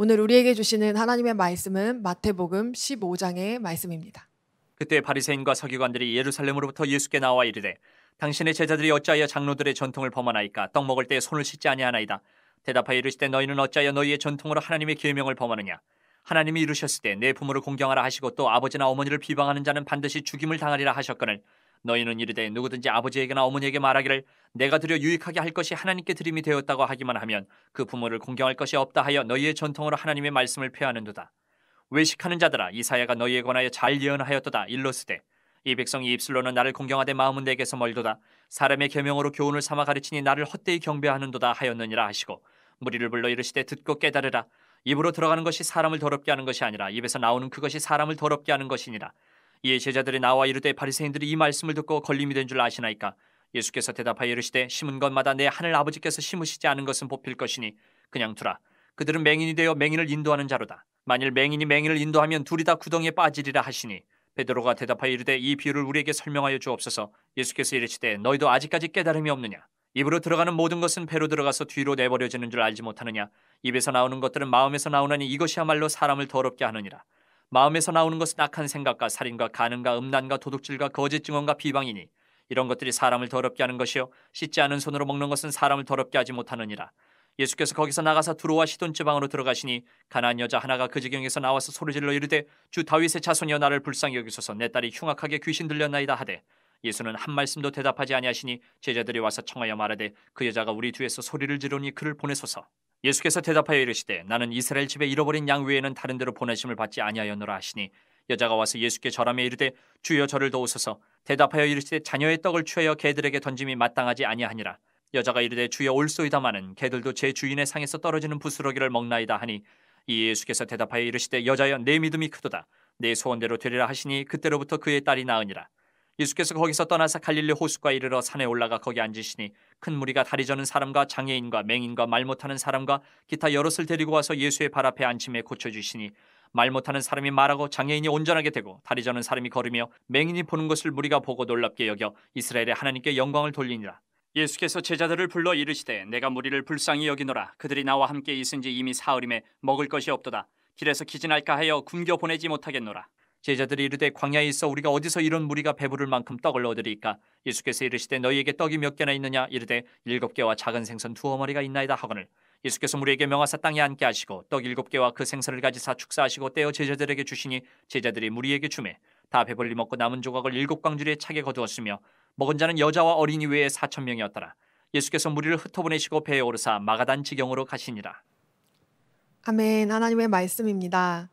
오늘 우리에게 주시는 하나님의 말씀은 마태복음 15장의 말씀입니다. 그때 바리새인과 서기관들이 예루살렘으로부터 예수께 나와 이르되 당신의 제자들이 어찌하여 장로들의 전통을 범하나이까 떡 먹을 때 손을 씻지 아니하나이다. 대답하여 이르시되 너희는 어찌하여 너희의 전통으로 하나님의 계명을 범하느냐. 하나님이 이루셨을 때 내 부모를 공경하라 하시고 또 아버지나 어머니를 비방하는 자는 반드시 죽임을 당하리라 하셨거늘 너희는 이르되 누구든지 아버지에게나 어머니에게 말하기를 내가 드려 유익하게 할 것이 하나님께 드림이 되었다고 하기만 하면 그 부모를 공경할 것이 없다 하여 너희의 전통으로 하나님의 말씀을 폐하는도다. 외식하는 자들아 이사야가 너희에 관하여 잘 예언하였도다 일러스되 이 백성이 입술로는 나를 공경하되 마음은 내게서 멀도다 사람의 계명으로 교훈을 삼아 가르치니 나를 헛되이 경배하는도다 하였느니라 하시고 무리를 불러 이르시되 듣고 깨달으라 입으로 들어가는 것이 사람을 더럽게 하는 것이 아니라 입에서 나오는 그것이 사람을 더럽게 하는 것이니라 이에 제자들이 나와 이르되 바리새인들이 이 말씀을 듣고 걸림이 된 줄 아시나이까 예수께서 대답하여 이르시되 심은 것마다 내 하늘 아버지께서 심으시지 않은 것은 보필 것이니 그냥 두라 그들은 맹인이 되어 맹인을 인도하는 자로다 만일 맹인이 맹인을 인도하면 둘이 다 구덩이에 빠지리라 하시니 베드로가 대답하여 이르되 이 비유를 우리에게 설명하여 주옵소서 예수께서 이르시되 너희도 아직까지 깨달음이 없느냐 입으로 들어가는 모든 것은 배로 들어가서 뒤로 내버려지는 줄 알지 못하느냐 입에서 나오는 것들은 마음에서 나오나니 이것이야말로 사람을 더럽게 하느니라 마음에서 나오는 것은 악한 생각과 살인과 가늠과 음란과 도둑질과 거짓 증언과 비방이니 이런 것들이 사람을 더럽게 하는 것이요 씻지 않은 손으로 먹는 것은 사람을 더럽게 하지 못하느니라. 예수께서 거기서 나가사 두로와 시돈 지방으로 들어가시니 가난한 여자 하나가 그 지경에서 나와서 소리질러 이르되 주 다윗의 자손이여 나를 불쌍히 여기소서 내 딸이 흉악하게 귀신 들렸나이다 하되 예수는 한 말씀도 대답하지 아니하시니 제자들이 와서 청하여 말하되 그 여자가 우리 뒤에서 소리를 지르니 그를 보내소서. 예수께서 대답하여 이르시되 나는 이스라엘 집에 잃어버린 양 외에는 다른 데로 보내심을 받지 아니하였노라 하시니 여자가 와서 예수께 절하며 이르되 주여 저를 도우소서 대답하여 이르시되 자녀의 떡을 취하여 개들에게 던짐이 마땅하지 아니하니라 여자가 이르되 주여 올소이다마는 개들도 제 주인의 상에서 떨어지는 부스러기를 먹나이다 하니 이 예수께서 대답하여 이르시되 여자여 내 믿음이 크도다 내 소원대로 되리라 하시니 그때로부터 그의 딸이 나으니라 예수께서 거기서 떠나서 갈릴리 호숫가 이르러 산에 올라가 거기 앉으시니 큰 무리가 다리 저는 사람과 장애인과 맹인과 말 못하는 사람과 기타 여럿을 데리고 와서 예수의 발 앞에 앉힘에 고쳐주시니 말 못하는 사람이 말하고 장애인이 온전하게 되고 다리 저는 사람이 걸으며 맹인이 보는 것을 무리가 보고 놀랍게 여겨 이스라엘의 하나님께 영광을 돌리니라. 예수께서 제자들을 불러 이르시되 내가 무리를 불쌍히 여기노라 그들이 나와 함께 있은 지 이미 사흘임에 먹을 것이 없도다 길에서 기진할까 하여 굶겨 보내지 못하겠노라 제자들이 이르되 광야에 있어 우리가 어디서 이런 무리가 배부를 만큼 떡을 얻으리까 예수께서 이르시되 너희에게 떡이 몇 개나 있느냐 이르되 일곱 개와 작은 생선 두어 마리가 있나이다 하거늘 예수께서 무리에게 명하사 땅에 앉게 하시고 떡 일곱 개와 그 생선을 가지사 축사하시고 떼어 제자들에게 주시니 제자들이 무리에게 주매 다 배불리 먹고 남은 조각을 일곱 광주리에 차게 거두었으며 먹은 자는 여자와 어린이 외에 사천 명이었더라 예수께서 무리를 흩어보내시고 배에 오르사 마가단 지경으로 가시니라 아멘 하나님의 말씀입니다.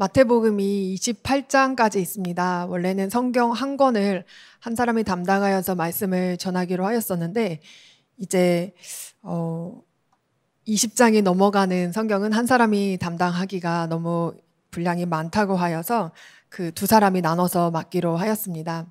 마태복음이 28장까지 있습니다. 원래는 성경 한 권을 한 사람이 담당하여서 말씀을 전하기로 하였었는데 이제 어 20장이 넘어가는 성경은 한 사람이 담당하기가 너무 분량이 많다고 하여서 그 두 사람이 나눠서 맡기로 하였습니다.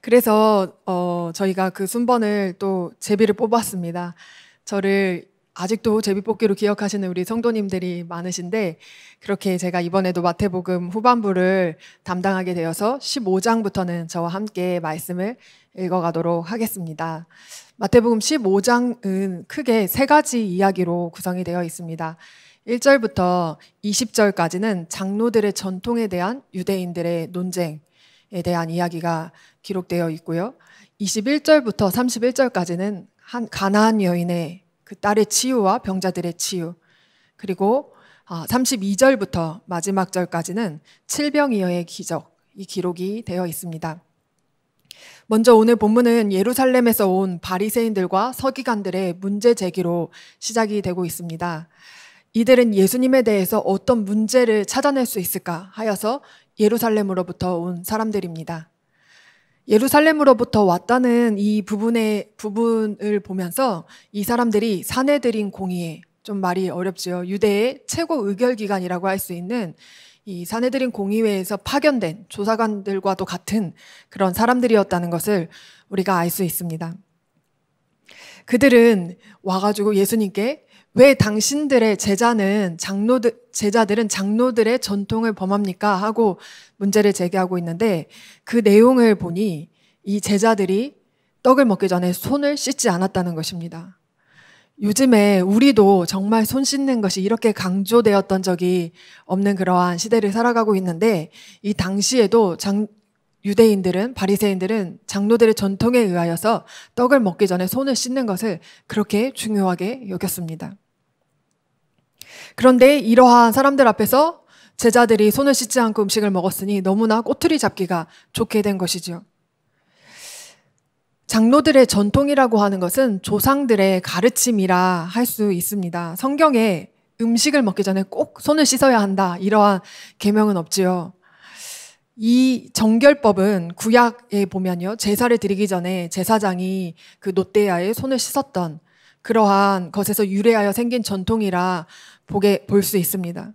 그래서 어 저희가 그 순번을 또 제비를 뽑았습니다. 저를 아직도 제비뽑기로 기억하시는 우리 성도님들이 많으신데 그렇게 제가 이번에도 마태복음 후반부를 담당하게 되어서 15장부터는 저와 함께 말씀을 읽어가도록 하겠습니다. 마태복음 15장은 크게 세 가지 이야기로 구성이 되어 있습니다. 1절부터 20절까지는 장로들의 전통에 대한 유대인들의 논쟁에 대한 이야기가 기록되어 있고요. 21절부터 31절까지는 한 가나안 여인의 그 딸의 치유와 병자들의 치유 그리고 32절부터 아, 마지막 절까지는 칠병이어의 기적 이 기록이 되어 있습니다. 먼저 오늘 본문은 예루살렘에서 온 바리새인들과 서기관들의 문제 제기로 시작이 되고 있습니다. 이들은 예수님에 대해서 어떤 문제를 찾아낼 수 있을까 하여서 예루살렘으로부터 온 사람들입니다. 예루살렘으로부터 왔다는 이 부분의 부분을 보면서 이 사람들이 사내들인 공의에 좀 말이 어렵지요. 유대의 최고 의결기관이라고 할 수 있는 이 사내들인 공의회에서 파견된 조사관들과도 같은 그런 사람들이었다는 것을 우리가 알 수 있습니다. 그들은 와가지고 예수님께 왜 당신들의 제자는 장로들 제자들은 장로들의 전통을 범합니까 하고 문제를 제기하고 있는데 그 내용을 보니 이 제자들이 떡을 먹기 전에 손을 씻지 않았다는 것입니다. 요즘에 우리도 정말 손 씻는 것이 이렇게 강조되었던 적이 없는 그러한 시대를 살아가고 있는데 이 당시에도 장, 유대인들은 바리새인들은 장로들의 전통에 의하여서 떡을 먹기 전에 손을 씻는 것을 그렇게 중요하게 여겼습니다. 그런데 이러한 사람들 앞에서 제자들이 손을 씻지 않고 음식을 먹었으니 너무나 꼬투리 잡기가 좋게 된 것이지요. 장로들의 전통이라고 하는 것은 조상들의 가르침이라 할 수 있습니다. 성경에 음식을 먹기 전에 꼭 손을 씻어야 한다. 이러한 계명은 없지요. 이 정결법은 구약에 보면요. 제사를 드리기 전에 제사장이 그 노대야에 손을 씻었던 그러한 것에서 유래하여 생긴 전통이라 보게 볼 수 있습니다.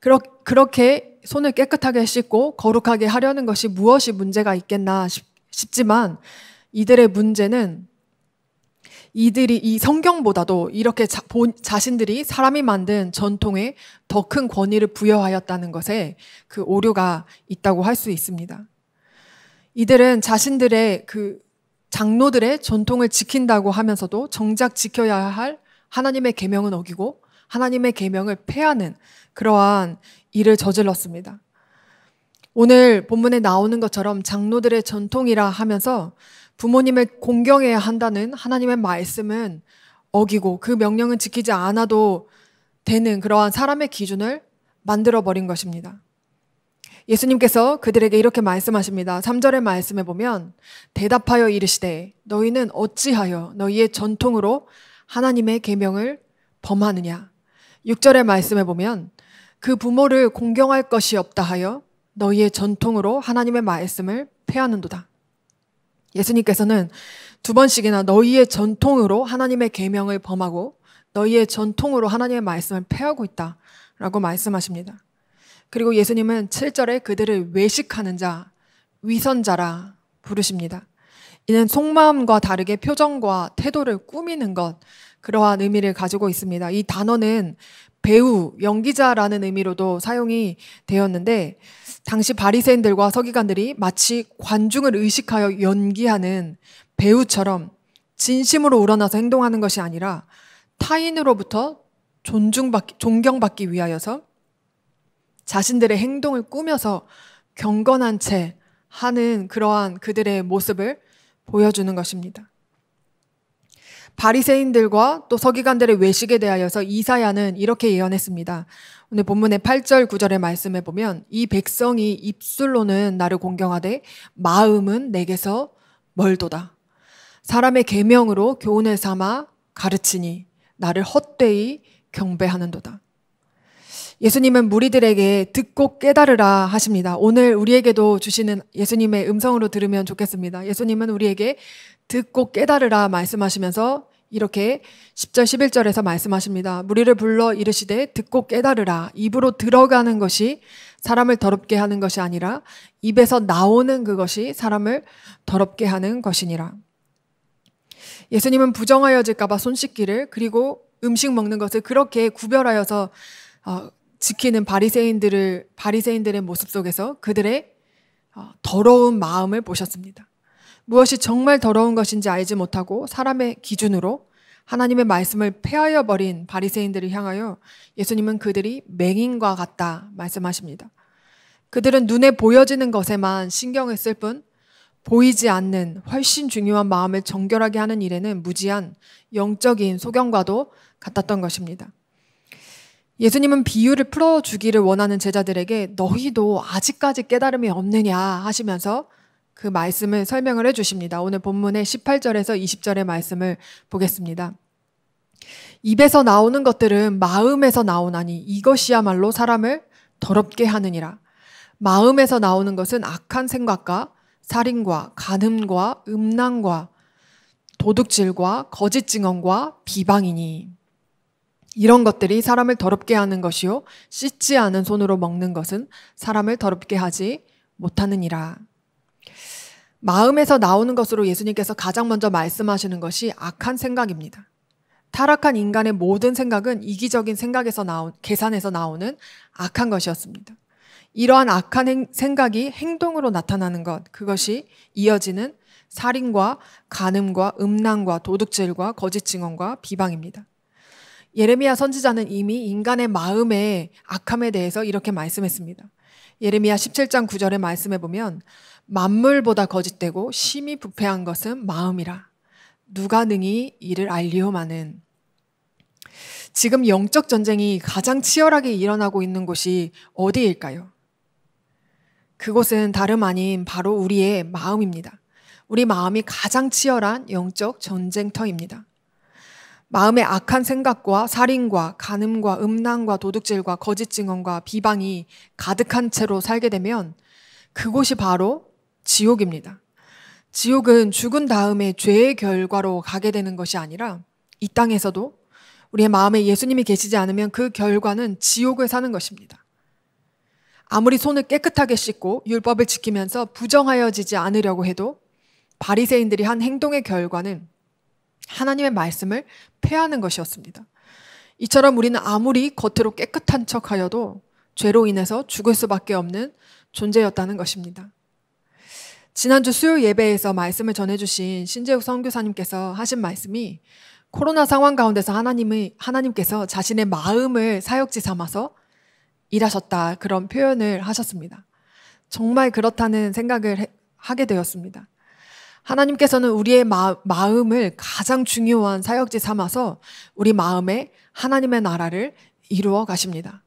그러, 그렇게 손을 깨끗하게 씻고 거룩하게 하려는 것이 무엇이 문제가 있겠나 싶, 싶지만 이들의 문제는 이들이 이 성경보다도 이렇게 자, 본, 자신들이 사람이 만든 전통에 더 큰 권위를 부여하였다는 것에 그 오류가 있다고 할 수 있습니다. 이들은 자신들의 그 장로들의 전통을 지킨다고 하면서도 정작 지켜야 할 하나님의 계명은 어기고 하나님의 계명을 폐하는 그러한 일을 저질렀습니다. 오늘 본문에 나오는 것처럼 장로들의 전통이라 하면서 부모님을 공경해야 한다는 하나님의 말씀은 어기고 그 명령은 지키지 않아도 되는 그러한 사람의 기준을 만들어 버린 것입니다. 예수님께서 그들에게 이렇게 말씀하십니다. 3절의 말씀에 보면 대답하여 이르시되 너희는 어찌하여 너희의 전통으로 하나님의 계명을 범하느냐. 6절의 말씀에 보면 그 부모를 공경할 것이 없다 하여 너희의 전통으로 하나님의 말씀을 폐하는도다. 예수님께서는 두 번씩이나 너희의 전통으로 하나님의 계명을 범하고 너희의 전통으로 하나님의 말씀을 폐하고 있다라고 말씀하십니다. 그리고 예수님은 7절에 그들을 외식하는 자, 위선자라 부르십니다. 이는 속마음과 다르게 표정과 태도를 꾸미는 것, 그러한 의미를 가지고 있습니다. 이 단어는 배우, 연기자라는 의미로도 사용이 되었는데 당시 바리새인들과 서기관들이 마치 관중을 의식하여 연기하는 배우처럼 진심으로 우러나서 행동하는 것이 아니라 타인으로부터 존중받기, 존경받기 위하여서 자신들의 행동을 꾸며서 경건한 채 하는 그러한 그들의 모습을 보여주는 것입니다. 바리새인들과 또 서기관들의 외식에 대하여서 이사야는 이렇게 예언했습니다. 오늘 본문의 8절 9절의 말씀에 보면 이 백성이 입술로는 나를 공경하되 마음은 내게서 멀도다. 사람의 계명으로 교훈을 삼아 가르치니 나를 헛되이 경배하는도다. 예수님은 무리들에게 듣고 깨달으라 하십니다. 오늘 우리에게도 주시는 예수님의 음성으로 들으면 좋겠습니다. 예수님은 우리에게 듣고 깨달으라 말씀하시면서 이렇게 10절 11절에서 말씀하십니다. 무리를 불러 이르시되 듣고 깨달으라. 입으로 들어가는 것이 사람을 더럽게 하는 것이 아니라 입에서 나오는 그것이 사람을 더럽게 하는 것이니라. 예수님은 부정하여질까봐 손 씻기를 그리고 음식 먹는 것을 그렇게 구별하여서 어, 지키는 바리새인들을 바리새인들의 모습 속에서 그들의 어, 더러운 마음을 보셨습니다. 무엇이 정말 더러운 것인지 알지 못하고 사람의 기준으로 하나님의 말씀을 폐하여 버린 바리새인들을 향하여 예수님은 그들이 맹인과 같다 말씀하십니다. 그들은 눈에 보여지는 것에만 신경을 쓸 뿐 보이지 않는 훨씬 중요한 마음을 정결하게 하는 일에는 무지한 영적인 소경과도 같았던 것입니다. 예수님은 비유를 풀어주기를 원하는 제자들에게 너희도 아직까지 깨달음이 없느냐 하시면서 그 말씀을 설명을 해주십니다. 오늘 본문의 18절에서 20절의 말씀을 보겠습니다. 입에서 나오는 것들은 마음에서 나오나니 이것이야말로 사람을 더럽게 하느니라. 마음에서 나오는 것은 악한 생각과 살인과 간음과 음란과 도둑질과 거짓 증언과 비방이니 이런 것들이 사람을 더럽게 하는 것이요 씻지 않은 손으로 먹는 것은 사람을 더럽게 하지 못하느니라. 마음에서 나오는 것으로 예수님께서 가장 먼저 말씀하시는 것이 악한 생각입니다. 타락한 인간의 모든 생각은 이기적인 생각에서 나온 계산에서 나오는 악한 것이었습니다. 이러한 악한 행, 생각이 행동으로 나타나는 것 그것이 이어지는 살인과 간음과 음란과 도둑질과 거짓 증언과 비방입니다. 예레미야 선지자는 이미 인간의 마음의 악함에 대해서 이렇게 말씀했습니다. 예레미야 17장 9절의 말씀해 보면 만물보다 거짓되고 심히 부패한 것은 마음이라 누가 능히 이를 알리오마는 지금 영적 전쟁이 가장 치열하게 일어나고 있는 곳이 어디일까요? 그곳은 다름 아닌 바로 우리의 마음입니다. 우리 마음이 가장 치열한 영적 전쟁터입니다. 마음의 악한 생각과 살인과 간음과 음란과 도둑질과 거짓 증언과 비방이 가득한 채로 살게 되면 그곳이 바로 지옥입니다. 지옥은 죽은 다음에 죄의 결과로 가게 되는 것이 아니라 이 땅에서도 우리의 마음에 예수님이 계시지 않으면 그 결과는 지옥을 사는 것입니다. 아무리 손을 깨끗하게 씻고 율법을 지키면서 부정하여지지 않으려고 해도 바리새인들이 한 행동의 결과는 하나님의 말씀을 폐하는 것이었습니다. 이처럼 우리는 아무리 겉으로 깨끗한 척하여도 죄로 인해서 죽을 수밖에 없는 존재였다는 것입니다. 지난주 수요 예배에서 말씀을 전해주신 신재욱 선교사님께서 하신 말씀이 코로나 상황 가운데서 하나님의, 하나님께서 자신의 마음을 사역지 삼아서 일하셨다 그런 표현을 하셨습니다. 정말 그렇다는 생각을 해, 하게 되었습니다. 하나님께서는 우리의 마, 음을 가장 중요한 사역지 삼아서 우리 마음에 하나님의 나라를 이루어 가십니다.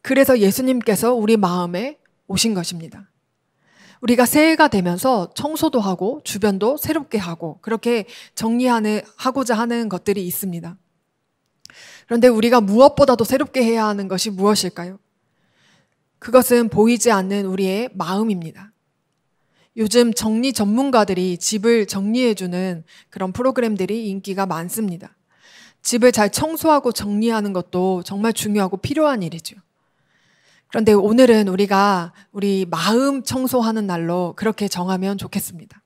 그래서 예수님께서 우리 마음에 오신 것입니다. 우리가 새해가 되면서 청소도 하고 주변도 새롭게 하고 그렇게 정리하는 하고자 하는 것들이 있습니다. 그런데 우리가 무엇보다도 새롭게 해야 하는 것이 무엇일까요? 그것은 보이지 않는 우리의 마음입니다. 요즘 정리 전문가들이 집을 정리해주는 그런 프로그램들이 인기가 많습니다. 집을 잘 청소하고 정리하는 것도 정말 중요하고 필요한 일이죠. 그런데 오늘은 우리가 우리 마음 청소하는 날로 그렇게 정하면 좋겠습니다.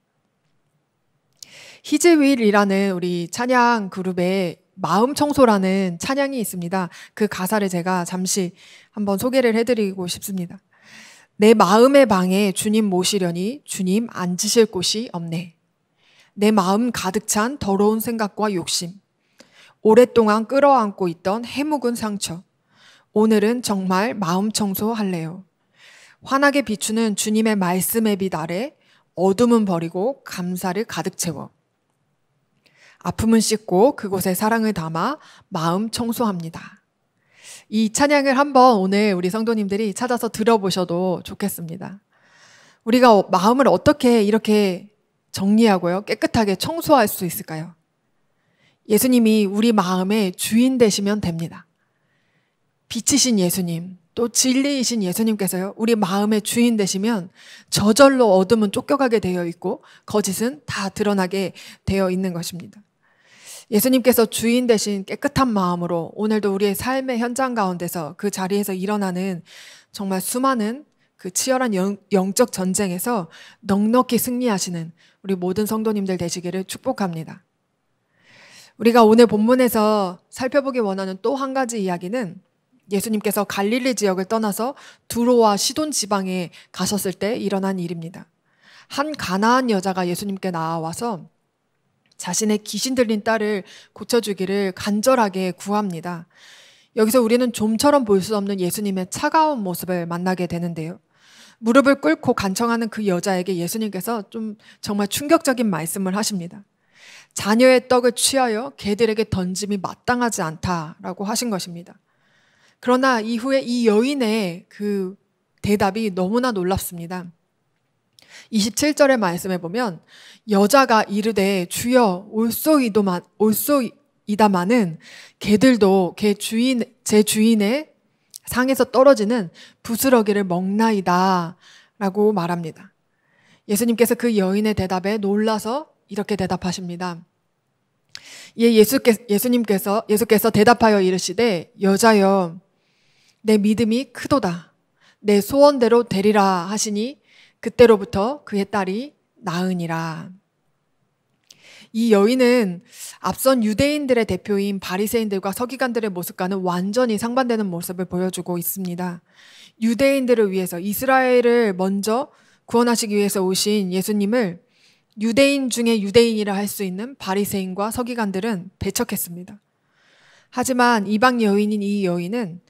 히즈윌이라는 우리 찬양 그룹의 마음 청소라는 찬양이 있습니다. 그 가사를 제가 잠시 한번 소개를 해드리고 싶습니다. 내 마음의 방에 주님 모시려니 주님 앉으실 곳이 없네. 내 마음 가득 찬 더러운 생각과 욕심. 오랫동안 끌어안고 있던 해묵은 상처. 오늘은 정말 마음 청소할래요. 환하게 비추는 주님의 말씀의 빛 아래 어둠은 버리고 감사를 가득 채워. 아픔은 씻고 그곳에 사랑을 담아 마음 청소합니다. 이 찬양을 한번 오늘 우리 성도님들이 찾아서 들어보셔도 좋겠습니다. 우리가 어, 마음을 어떻게 이렇게 정리하고요, 깨끗하게 청소할 수 있을까요? 예수님이 우리 마음의 주인 되시면 됩니다. 빛이신 예수님, 또 진리이신 예수님께서요, 우리 마음의 주인 되시면 저절로 어둠은 쫓겨가게 되어 있고, 거짓은 다 드러나게 되어 있는 것입니다. 예수님께서 주인 대신 깨끗한 마음으로 오늘도 우리의 삶의 현장 가운데서 그 자리에서 일어나는 정말 수많은 그 치열한 영, 적 전쟁에서 넉넉히 승리하시는 우리 모든 성도님들 되시기를 축복합니다. 우리가 오늘 본문에서 살펴보기 원하는 또 한 가지 이야기는 예수님께서 갈릴리 지역을 떠나서 두로와 시돈 지방에 가셨을 때 일어난 일입니다. 한가나한 여자가 예수님께 나와서 자신의 귀신 들린 딸을 고쳐주기를 간절하게 구합니다. 여기서 우리는 좀처럼 볼 수 없는 예수님의 차가운 모습을 만나게 되는데요. 무릎을 꿇고 간청하는 그 여자에게 예수님께서 좀 정말 충격적인 말씀을 하십니다. 자녀의 떡을 취하여 개들에게 던짐이 마땅하지 않다라고 하신 것입니다. 그러나 이후에 이 여인의 그 대답이 너무나 놀랍습니다. 27절의 말씀에 보면 여자가 이르되 주여 올소이도만 올소이다마는 개들도 개 주인 제 주인의 상에서 떨어지는 부스러기를 먹나이다라고 말합니다. 예수님께서 그 여인의 대답에 놀라서 이렇게 대답하십니다. 예 예수께 예수님께서 예수께서 대답하여 이르시되 여자여 내 믿음이 크도다 내 소원대로 되리라 하시니 그때로부터 그의 딸이 나은이라이 여인은 앞선 유대인들의 대표인 바리새인들과 서기관들의 모습과는 완전히 상반되는 모습을 보여주고 있습니다. 유대인들을 위해서 이스라엘을 먼저 구원하시기 위해서 오신 예수님을 유대인 중에 유대인이라 할 수 있는 바리새인과 서기관들은 배척했습니다. 하지만 이방 여인인 이 여인은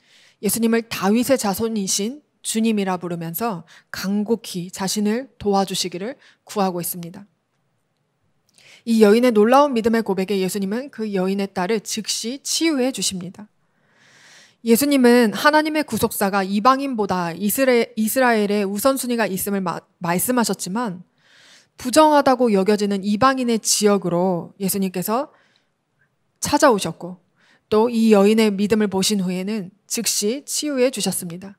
예수님을 다윗의 자손이신 주님이라 부르면서 간곡히 자신을 도와주시기를 구하고 있습니다. 이 여인의 놀라운 믿음의 고백에 예수님은 그 여인의 딸을 즉시 치유해 주십니다. 예수님은 하나님의 구속사가 이방인보다 이스라엘, 의 우선순위가 있음을 마, 말씀하셨지만 부정하다고 여겨지는 이방인의 지역으로 예수님께서 찾아오셨고 또 이 여인의 믿음을 보신 후에는 즉시 치유해 주셨습니다.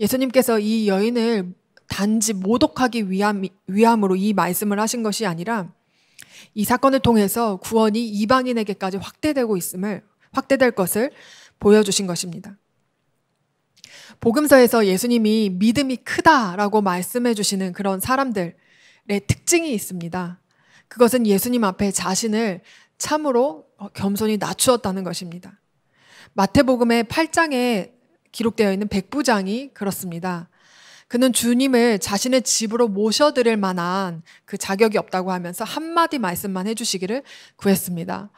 예수님께서 이 여인을 단지 모독하기 위함, 위함으로 이 말씀을 하신 것이 아니라 이 사건을 통해서 구원이 이방인에게까지 확대되고 있음을 확대될 것을 보여주신 것입니다. 복음서에서 예수님이 믿음이 크다라고 말씀해 주시는 그런 사람들의 특징이 있습니다. 그것은 예수님 앞에 자신을 참으로 겸손히 낮추었다는 것입니다. 마태복음의 8장에 기록되어 있는 백부장이 그렇습니다. 그는 주님을 자신의 집으로 모셔드릴 만한 그 자격이 없다고 하면서 한마디 말씀만 해주시기를 구했습니다.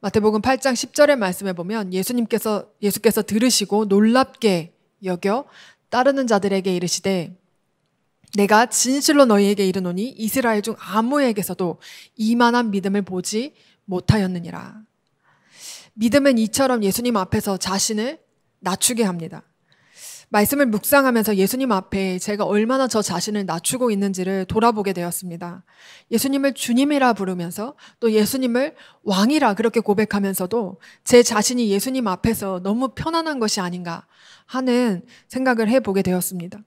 마태복음 8장 10절의 말씀에 보면 예수님께서 예수께서 들으시고 놀랍게 여겨 따르는 자들에게 이르시되 내가 진실로 너희에게 이르노니 이스라엘 중 아무에게서도 이만한 믿음을 보지 못하였느니라. 믿음은 이처럼 예수님 앞에서 자신을 낮추게 합니다. 말씀을 묵상하면서 예수님 앞에 제가 얼마나 저 자신을 낮추고 있는지를 돌아보게 되었습니다. 예수님을 주님이라 부르면서 또 예수님을 왕이라 그렇게 고백하면서도 제 자신이 예수님 앞에서 너무 편안한 것이 아닌가 하는 생각을 해보게 되었습니다.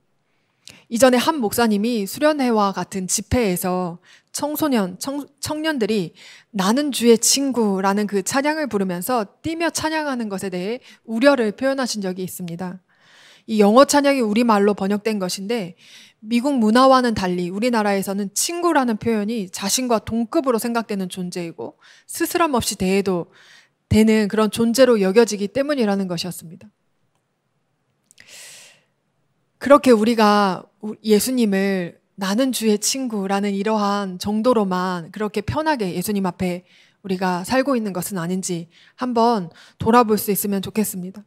이전에 한 목사님이 수련회와 같은 집회에서 청소년, 청, 청년들이 나는 주의 친구라는 그 찬양을 부르면서 뛰며 찬양하는 것에 대해 우려를 표현하신 적이 있습니다. 이 영어 찬양이 우리말로 번역된 것인데 미국 문화와는 달리 우리나라에서는 친구라는 표현이 자신과 동급으로 생각되는 존재이고 스스럼 없이 대해도 되는 그런 존재로 여겨지기 때문이라는 것이었습니다. 그렇게 우리가 예수님을 나는 주의 친구라는 이러한 정도로만 그렇게 편하게 예수님 앞에 우리가 살고 있는 것은 아닌지 한번 돌아볼 수 있으면 좋겠습니다.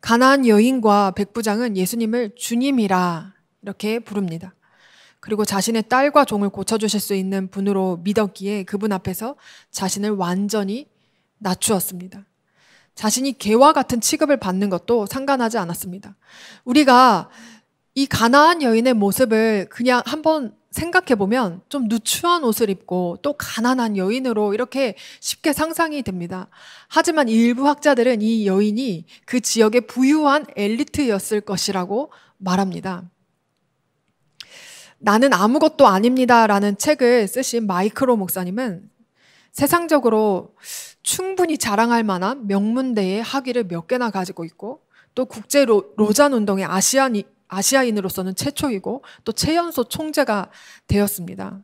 가난 여인과 백부장은 예수님을 주님이라 이렇게 부릅니다. 그리고 자신의 딸과 종을 고쳐주실 수 있는 분으로 믿었기에 그분 앞에서 자신을 완전히 낮추었습니다. 자신이 개와 같은 취급을 받는 것도 상관하지 않았습니다. 우리가 이 가난한 여인의 모습을 그냥 한번 생각해 보면 좀 누추한 옷을 입고 또 가난한 여인으로 이렇게 쉽게 상상이 됩니다. 하지만 일부 학자들은 이 여인이 그 지역의 부유한 엘리트였을 것이라고 말합니다. 나는 아무것도 아닙니다라는 책을 쓰신 마이크로 목사님은 세상적으로 충분히 자랑할 만한 명문대의 학위를 몇 개나 가지고 있고 또 국제 로잔 운동의 아시안 아시아인으로서는 최초이고 또 최연소 총재가 되었습니다.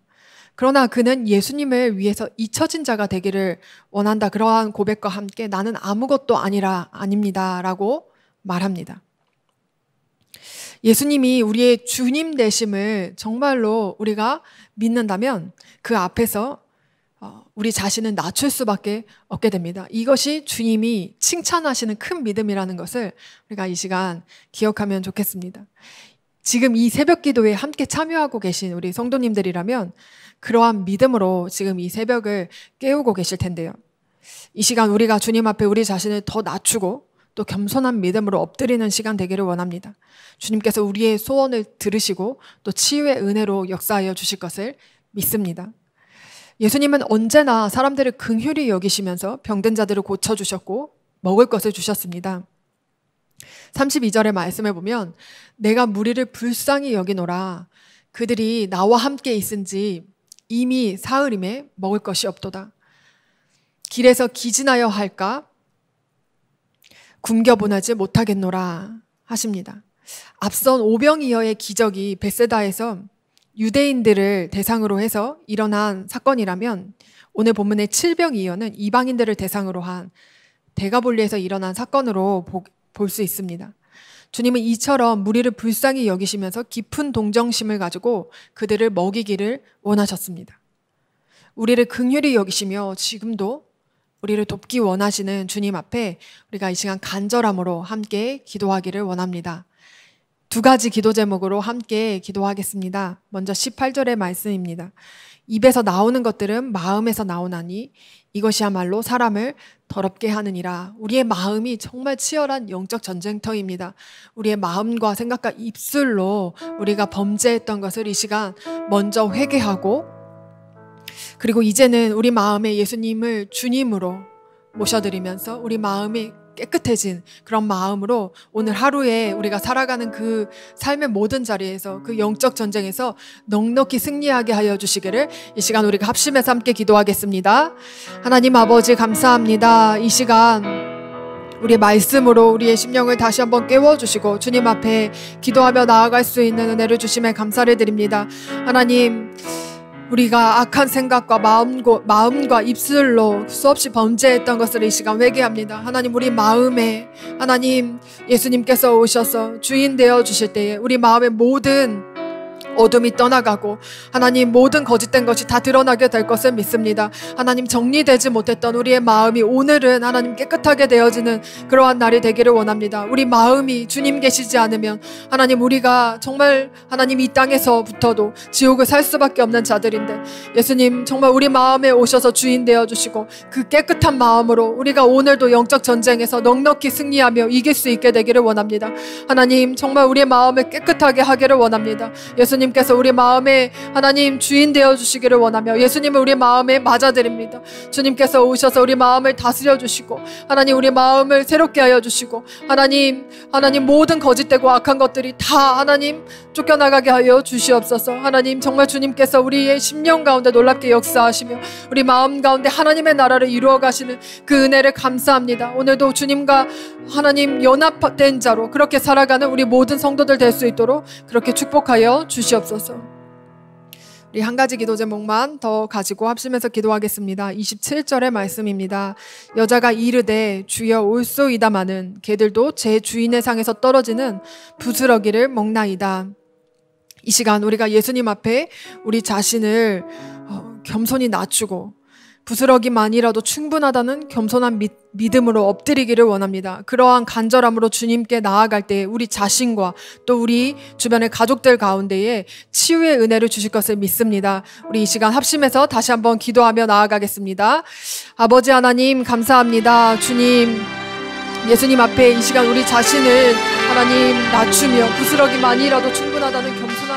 그러나 그는 예수님을 위해서 잊혀진 자가 되기를 원한다. 그러한 고백과 함께 나는 아무것도 아니라 아닙니다. 라고 말합니다. 예수님이 우리의 주님 되심을 정말로 우리가 믿는다면 그 앞에서 어, 우리 자신을 낮출 수밖에 없게 됩니다. 이것이 주님이 칭찬하시는 큰 믿음이라는 것을 우리가 이 시간 기억하면 좋겠습니다. 지금 이 새벽 기도에 함께 참여하고 계신 우리 성도님들이라면 그러한 믿음으로 지금 이 새벽을 깨우고 계실 텐데요. 이 시간 우리가 주님 앞에 우리 자신을 더 낮추고 또 겸손한 믿음으로 엎드리는 시간 되기를 원합니다. 주님께서 우리의 소원을 들으시고 또 치유의 은혜로 역사하여 주실 것을 믿습니다. 예수님은 언제나 사람들을 긍휼히 여기시면서 병든 자들을 고쳐 주셨고 먹을 것을 주셨습니다. 32절의 말씀에 보면 내가 무리를 불쌍히 여기노라 그들이 나와 함께 있은지 이미 사흘임에 먹을 것이 없도다. 길에서 기진하여 할까 굶겨보나지 못하겠노라 하십니다. 앞선 오병이어의 기적이 베세다에서 유대인들을 대상으로 해서 일어난 사건이라면 오늘 본문의 7병이어는 이방인들을 대상으로 한 대가볼리에서 일어난 사건으로 볼 수 있습니다. 주님은 이처럼 무리를 불쌍히 여기시면서 깊은 동정심을 가지고 그들을 먹이기를 원하셨습니다. 우리를 극률히 여기시며 지금도 우리를 돕기 원하시는 주님 앞에 우리가 이 시간 간절함으로 함께 기도하기를 원합니다. 두 가지 기도 제목으로 함께 기도하겠습니다. 먼저 18절의 말씀입니다. 입에서 나오는 것들은 마음에서 나오나니 이것이야말로 사람을 더럽게 하느니라. 우리의 마음이 정말 치열한 영적 전쟁터입니다. 우리의 마음과 생각과 입술로 우리가 범죄했던 것을 이 시간 먼저 회개하고 그리고 이제는 우리 마음에 예수님을 주님으로 모셔드리면서 우리 마음이 깨끗해진 그런 마음으로 오늘 하루에 우리가 살아가는 그 삶의 모든 자리에서 그 영적 전쟁에서 넉넉히 승리하게 하여 주시기를 이 시간 우리가 합심해서 함께 기도하겠습니다. 하나님 아버지 감사합니다. 이 시간 우리의 말씀으로 우리의 심령을 다시 한번 깨워주시고 주님 앞에 기도하며 나아갈 수 있는 은혜를 주심에 감사를 드립니다. 하나님, 우리가 악한 생각과 마음고, 마음과 입술로 수없이 범죄했던 것을 이 시간 회개합니다. 하나님 우리 마음에 하나님 예수님께서 오셔서 주인 되어 주실 때에 우리 마음의 모든 어둠이 떠나가고 하나님 모든 거짓된 것이 다 드러나게 될 것을 믿습니다. 하나님 정리되지 못했던 우리의 마음이 오늘은 하나님 깨끗하게 되어지는 그러한 날이 되기를 원합니다. 우리 마음이 주님 계시지 않으면 하나님 우리가 정말 하나님 이 땅에서부터도 지옥을 살 수밖에 없는 자들인데 예수님 정말 우리 마음에 오셔서 주인 되어 주시고 그 깨끗한 마음으로 우리가 오늘도 영적 전쟁에서 넉넉히 승리하며 이길 수 있게 되기를 원합니다. 하나님 정말 우리의 마음을 깨끗하게 하기를 원합니다. 예수님 주님께서 우리 마음에 하나님 주인 되어 주시기를 원하며 예수님을 우리 마음에 맞아드립니다. 주님께서 오셔서 우리 마음을 다스려 주시고 하나님 우리 마음을 새롭게 하여 주시고 하나님 하나님 모든 거짓되고 악한 것들이 다 하나님 쫓겨나가게 하여 주시옵소서. 하나님 정말 주님께서 우리의 심령 가운데 놀랍게 역사하시며 우리 마음 가운데 하나님의 나라를 이루어 가시는 그 은혜를 감사합니다. 오늘도 주님과 하나님 연합된 자로 그렇게 살아가는 우리 모든 성도들 될 수 있도록 그렇게 축복하여 주시옵소서. 주시옵소서. 우리 한 가지 기도 제목만 더 가지고 합심해서 기도하겠습니다. 27절의 말씀입니다. 여자가 이르되 주여 올소이다마는 개들도 제 주인의 상에서 떨어지는 부스러기를 먹나이다. 이 시간 우리가 예수님 앞에 우리 자신을 어, 겸손히 낮추고 부스러기만이라도 충분하다는 겸손한 믿, 믿음으로 엎드리기를 원합니다. 그러한 간절함으로 주님께 나아갈 때 우리 자신과 또 우리 주변의 가족들 가운데에 치유의 은혜를 주실 것을 믿습니다. 우리 이 시간 합심해서 다시 한번 기도하며 나아가겠습니다. 아버지 하나님 감사합니다. 주님 예수님 앞에 이 시간 우리 자신을 하나님 낮추며 부스러기만이라도 충분하다는 겸손